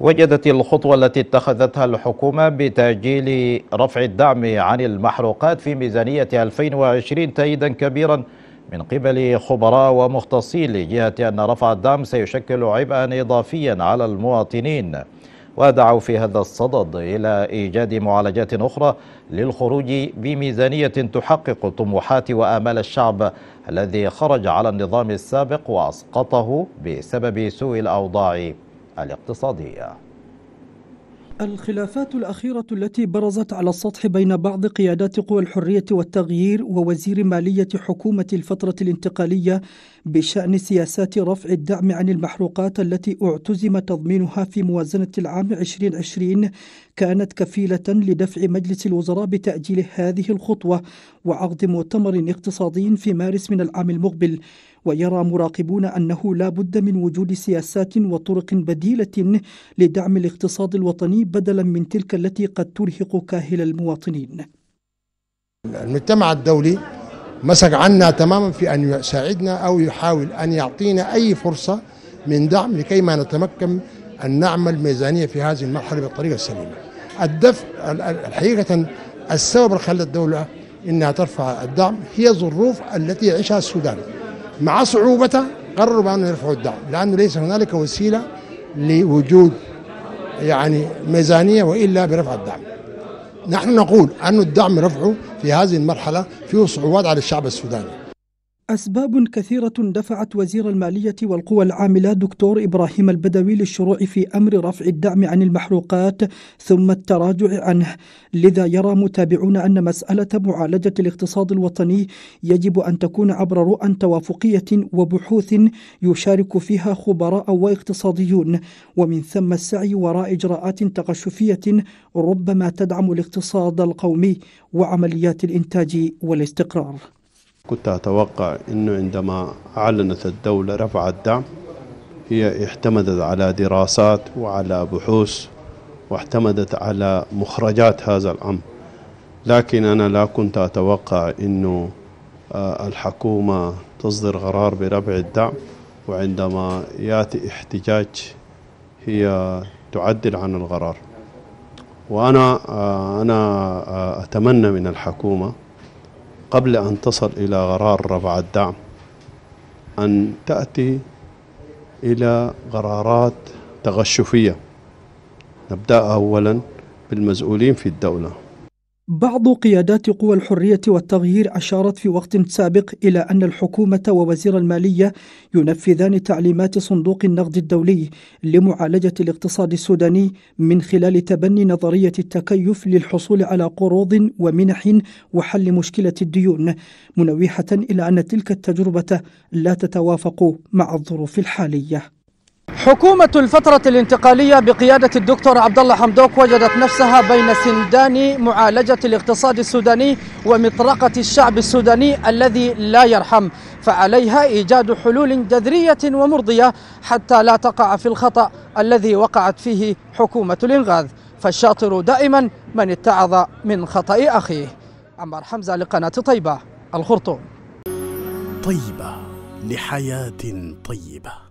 وجدت الخطوة التي اتخذتها الحكومة بتأجيل رفع الدعم عن المحروقات في ميزانية 2020 تأييدا كبيرا من قبل خبراء ومختصين لجهة أن رفع الدعم سيشكل عبئا إضافيا على المواطنين ودعوا في هذا الصدد إلى إيجاد معالجات أخرى للخروج بميزانية تحقق طموحات وآمال الشعب الذي خرج على النظام السابق وأسقطه بسبب سوء الأوضاع الاقتصادية الخلافات الأخيرة التي برزت على السطح بين بعض قيادات قوى الحرية والتغيير ووزير مالية حكومة الفترة الانتقالية بشأن سياسات رفع الدعم عن المحروقات التي اعتزم تضمينها في موازنة العام 2020 كانت كفيلة لدفع مجلس الوزراء بتأجيل هذه الخطوة وعقد مؤتمر اقتصادي في مارس من العام المقبل ويرى مراقبون أنه لا بد من وجود سياسات وطرق بديلة لدعم الاقتصاد الوطني بدلا من تلك التي قد ترهق كاهل المواطنين المجتمع الدولي مسك عنا تماما في أن يساعدنا أو يحاول أن يعطينا أي فرصة من دعم لكي ما نتمكن أن نعمل ميزانية في هذه المرحلة بالطريقة السليمة الدفع حقيقة السبب اللي خلى الدولة انها ترفع الدعم هي الظروف التي يعيشها السودان مع صعوبته قرروا بانه يرفعوا الدعم لأنه ليس هنالك وسيلة لوجود يعني ميزانية وإلا برفع الدعم نحن نقول أن الدعم رفعه في هذه المرحلة فيه صعوبات على الشعب السوداني أسباب كثيرة دفعت وزير المالية والقوى العاملة دكتور إبراهيم البدوي للشروع في أمر رفع الدعم عن المحروقات ثم التراجع عنه لذا يرى متابعون أن مسألة معالجة الاقتصاد الوطني يجب أن تكون عبر رؤى توافقية وبحوث يشارك فيها خبراء واقتصاديون ومن ثم السعي وراء إجراءات تقشفية ربما تدعم الاقتصاد القومي وعمليات الإنتاج والاستقرار كنت أتوقع أنه عندما أعلنت الدولة رفع الدعم هي اعتمدت على دراسات وعلى بحوث واعتمدت على مخرجات هذا الأمر لكن أنا لا كنت أتوقع أنه آه، الحكومة تصدر قرار برفع الدعم وعندما يأتي احتجاج هي تعدل عن القرار وأنا آه، أنا آه، أتمنى من الحكومة قبل أن تصل إلى غرار رفع الدعم أن تأتي إلى غرارات تغشفية نبدأ أولا بالمسؤولين في الدولة بعض قيادات قوى الحرية والتغيير أشارت في وقت سابق إلى أن الحكومة ووزير المالية ينفذان تعليمات صندوق النقد الدولي لمعالجة الاقتصاد السوداني من خلال تبني نظرية التكيف للحصول على قروض ومنح وحل مشكلة الديون، منوحة إلى أن تلك التجربة لا تتوافق مع الظروف الحالية. حكومة الفترة الانتقالية بقيادة الدكتور عبد الله حمدوك وجدت نفسها بين سندان معالجة الاقتصاد السوداني ومطرقة الشعب السوداني الذي لا يرحم، فعليها إيجاد حلول جذرية ومرضية حتى لا تقع في الخطأ الذي وقعت فيه حكومة الإنغاذ، فالشاطر دائما من اتعظ من خطأ أخيه. عمار حمزة لقناة طيبة، الخرطوم. طيبة لحياة طيبة.